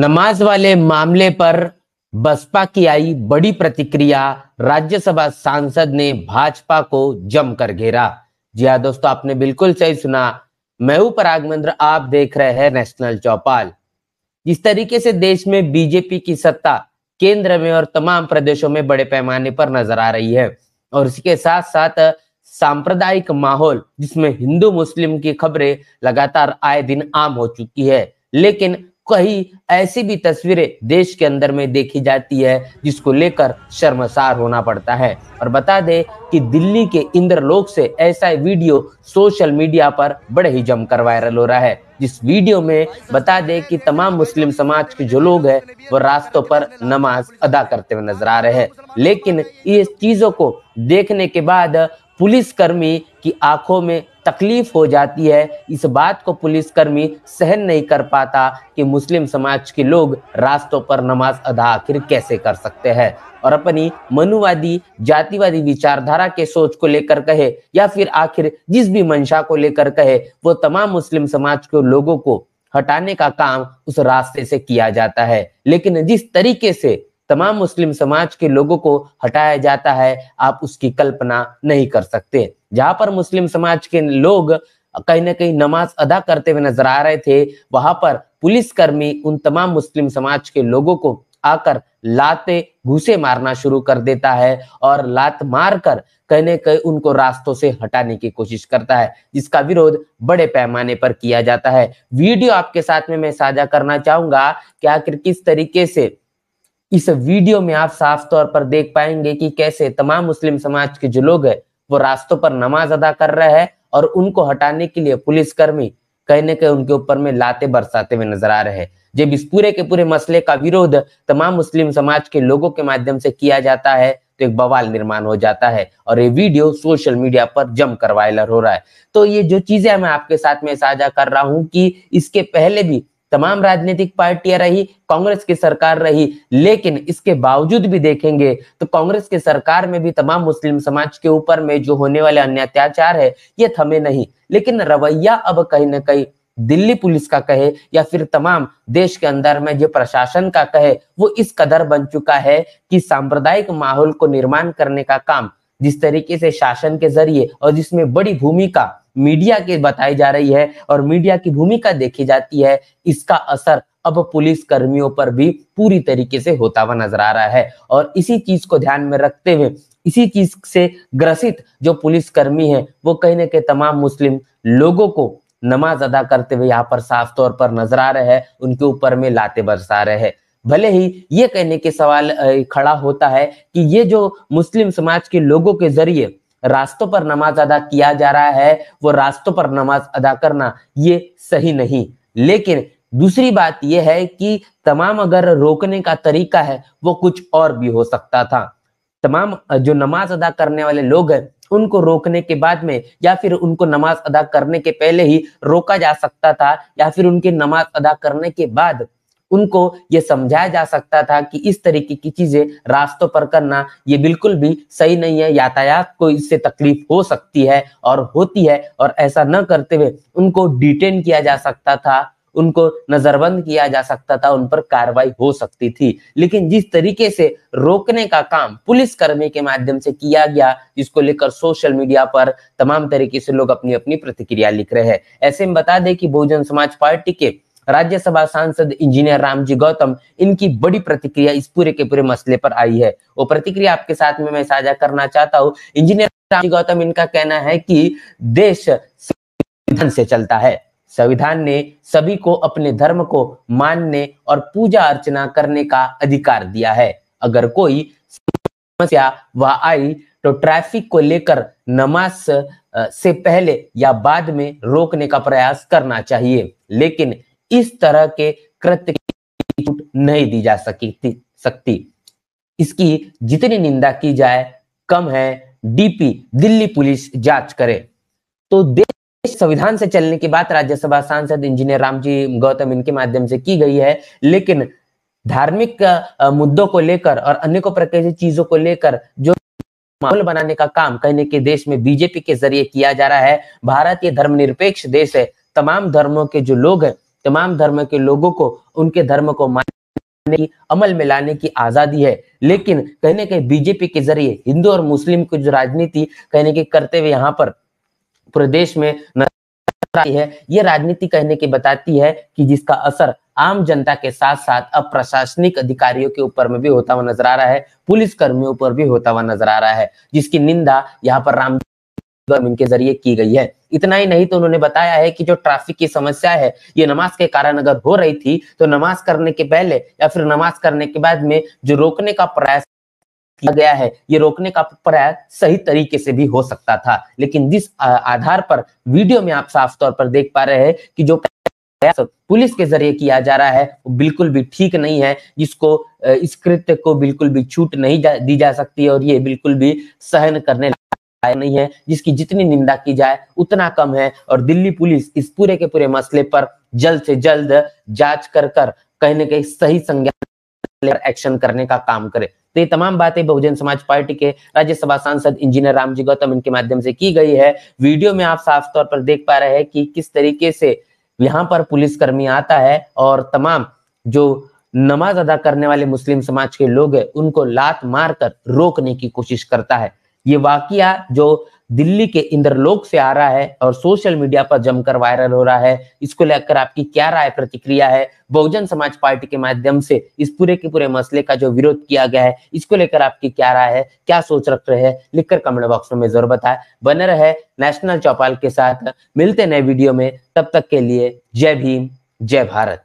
नमाज वाले मामले पर बसपा की आई बड़ी प्रतिक्रिया राज्यसभा सांसद ने भाजपा को जमकर घेरा जी हाँ दोस्तों आपने बिल्कुल सही सुना मैं हूं परागमंद्र आप देख रहे हैं नेशनल चौपाल इस तरीके से देश में बीजेपी की सत्ता केंद्र में और तमाम प्रदेशों में बड़े पैमाने पर नजर आ रही है और इसके साथ साथ सांप्रदायिक माहौल जिसमें हिंदू मुस्लिम की खबरें लगातार आए दिन आम हो चुकी है लेकिन कहीं ऐसी भी तस्वीरें देश के अंदर में देखी जाती है जिसको लेकर शर्मसार होना पड़ता है और बता दें कि दिल्ली के इंद्रलोक से ऐसा वीडियो सोशल मीडिया पर बड़े ही जमकर वायरल हो रहा है जिस वीडियो में बता दें कि तमाम मुस्लिम समाज के जो लोग हैं वो रास्तों पर नमाज अदा करते हुए नजर आ रहे हैं लेकिन इस चीज़ों को देखने के बाद पुलिसकर्मी की आंखों में तकलीफ हो जाती है इस बात को पुलिसकर्मी सहन नहीं कर पाता कि मुस्लिम समाज के लोग रास्तों पर नमाज अदा आखिर कैसे कर सकते हैं और अपनी मनुवादी जातिवादी विचारधारा के सोच को लेकर कहे या फिर आखिर जिस भी मंशा को लेकर कहे वो तमाम मुस्लिम समाज के लोगों को हटाने का काम उस रास्ते से किया जाता है लेकिन जिस तरीके से तमाम मुस्लिम समाज के लोगों को हटाया जाता है आप उसकी कल्पना नहीं कर सकते जहां पर मुस्लिम समाज के लोग कहीं ना कहीं नमाज अदा करते हुए नजर आ रहे थे वहां पर पुलिसकर्मी उन तमाम मुस्लिम समाज के लोगों को आकर लाते घूसे मारना शुरू कर देता है और लात मारकर कहीं ना कहीं उनको रास्तों से हटाने की कोशिश करता है जिसका विरोध बड़े पैमाने पर किया जाता है वीडियो आपके साथ में मैं साझा करना चाहूंगा कि आखिर किस तरीके से इस वीडियो में आप साफ तौर पर देख पाएंगे कि कैसे तमाम मुस्लिम समाज के जो लोग हैं वो रास्तों पर नमाज अदा कर रहे हैं और उनको हटाने के लिए पुलिसकर्मी कहीं ना कहीं उनके ऊपर में लाते बरसाते हुए नजर आ रहे हैं जब इस पूरे के पूरे मसले का विरोध तमाम मुस्लिम समाज के लोगों के माध्यम से किया जाता है तो एक बवाल निर्माण हो जाता है और ये वीडियो सोशल मीडिया पर जमकर वायरल हो रहा है तो ये जो चीजें मैं आपके साथ में साझा कर रहा हूं कि इसके पहले भी तमाम राजनीतिक पार्टियां रही कांग्रेस की सरकार रही लेकिन इसके बावजूद भी देखेंगे तो कांग्रेस की सरकार में भी तमाम मुस्लिम समाज के ऊपर में जो होने वाले अन्य अत्याचार है ये थमे नहीं लेकिन रवैया अब कहीं ना कहीं दिल्ली पुलिस का कहे या फिर तमाम देश के अंदर में जो प्रशासन का कहे वो इस कदर बन चुका है कि सांप्रदायिक माहौल को निर्माण करने का काम जिस तरीके से शासन के जरिए और जिसमें बड़ी भूमिका मीडिया के बताई जा रही है और मीडिया की भूमिका देखी जाती है इसका असर अब पुलिस कर्मियों पर भी पूरी तरीके से होता हुआ नजर आ रहा है और इसी चीज को ध्यान में रखते हुए इसी चीज से ग्रसित जो पुलिस कर्मी है वो कहीं ना कहीं तमाम मुस्लिम लोगों को नमाज अदा करते हुए यहाँ पर साफ तौर पर नजर आ रहे हैं उनके ऊपर में लाते बरसा रहे हैं भले ही ये कहने के सवाल खड़ा होता है कि ये जो मुस्लिम समाज के लोगों के जरिए रास्तों पर नमाज अदा किया जा रहा है वो रास्तों पर नमाज अदा करना ये सही नहीं लेकिन दूसरी बात यह है कि तमाम अगर रोकने का तरीका है वो कुछ और भी हो सकता था तमाम जो नमाज अदा करने वाले लोग हैं उनको रोकने के बाद में या फिर उनको नमाज अदा करने के पहले ही रोका जा सकता था या फिर उनके नमाज अदा करने के बाद उनको ये समझाया जा सकता था कि इस तरीके की चीजें रास्तों पर करना ये बिल्कुल भी सही नहीं है यातायात को इससे तकलीफ हो सकती है और होती है और ऐसा न करते हुए उनको डिटेन किया जा सकता था उनको नजरबंद किया जा सकता था उन पर कार्रवाई हो सकती थी लेकिन जिस तरीके से रोकने का काम पुलिस कर्मी के माध्यम से किया गया जिसको लेकर सोशल मीडिया पर तमाम तरीके से लोग अपनी अपनी प्रतिक्रिया लिख रहे हैं ऐसे में बता दें कि बहुजन समाज पार्टी के राज्यसभा सांसद इंजीनियर रामजी गौतम इनकी बड़ी प्रतिक्रिया इस पूरे के पूरे मसले पर आई है वो प्रतिक्रिया आपके साथ में मैं साझा करना चाहता हूँ इंजीनियर रामजी गौतम इनका कहना है कि देश संविधान से चलता है संविधान ने सभी को अपने धर्म को मानने और पूजा अर्चना करने का अधिकार दिया है अगर कोई समस्या वह आई तो ट्रैफिक को लेकर नमाज से पहले या बाद में रोकने का प्रयास करना चाहिए लेकिन इस तरह के कृत्य छूट नहीं दी जा सकी सकती इसकी जितनी निंदा की जाए कम है डीपी दिल्ली पुलिस जांच करे तो देश संविधान से चलने की बात राज्यसभा सांसद इंजीनियर रामजी गौतम इनके माध्यम से की गई है लेकिन धार्मिक मुद्दों को लेकर और अनेकों प्रकार की चीजों को लेकर जो माहौल बनाने का काम कहने के देश में बीजेपी के जरिए किया जा रहा है भारत ये धर्मनिरपेक्ष देश है तमाम धर्मों के जो लोग हैं तमाम धर्म के लोगों को उनके धर्म को मानने की अमल में लाने की आजादी है लेकिन कहीं ना कहीं बीजेपी के जरिए हिंदू और मुस्लिम की जो राजनीति कहने के करते हुए यहाँ पर प्रदेश में है ये राजनीति कहने की बताती है कि जिसका असर आम जनता के साथ साथ अब प्रशासनिक अधिकारियों के ऊपर में भी होता हुआ नजर आ रहा है पुलिस कर्मियों पर भी होता हुआ नजर आ रहा है जिसकी निंदा यहाँ पर राम इनके जरिए की गई है इतना ही नहीं तो उन्होंने बताया है कि जो ट्रैफिक की समस्या है ये नमाज के कारण अगर हो रही थी तो नमाज करने के पहले या फिर नमाज करने के बाद में जो रोकने का प्रयास किया गया है ये रोकने का प्रयास सही तरीके से भी हो सकता था लेकिन जिस आधार पर वीडियो में आप साफ तौर पर देख पा रहे हैं कि जो पुलिस के जरिए किया जा रहा है वो बिल्कुल भी ठीक नहीं है जिसको इस कृत्य को बिल्कुल भी छूट नहीं जा, दी जा सकती और ये बिल्कुल भी सहन करने नहीं है जिसकी जितनी निंदा की जाए उतना कम है और दिल्ली पुलिस इस पूरे के पूरे मसले पर जल्द से जल्द जांच कर कर कहीं ना कहीं सही संज्ञान एक्शन करने का काम करे तो ये तमाम बातें बहुजन समाज पार्टी के राज्यसभा सांसद इंजीनियर रामजी गौतम इनके माध्यम से की गई है वीडियो में आप साफ तौर पर देख पा रहे हैं कि किस तरीके से यहाँ पर पुलिसकर्मी आता है और तमाम जो नमाज अदा करने वाले मुस्लिम समाज के लोग हैं उनको लात मारकर रोकने की कोशिश करता है ये वाकिया जो दिल्ली के इंद्रलोक से आ रहा है और सोशल मीडिया पर जमकर वायरल हो रहा है इसको लेकर आपकी क्या राय प्रतिक्रिया है बहुजन समाज पार्टी के माध्यम से इस पूरे के पूरे मसले का जो विरोध किया गया है इसको लेकर आपकी क्या राय है क्या सोच रख रहे हैं लिखकर कमेंट बॉक्स में जरूर बताए बने रहे नेशनल चौपाल के साथ मिलते नए वीडियो में तब तक के लिए जय भीम जय भारत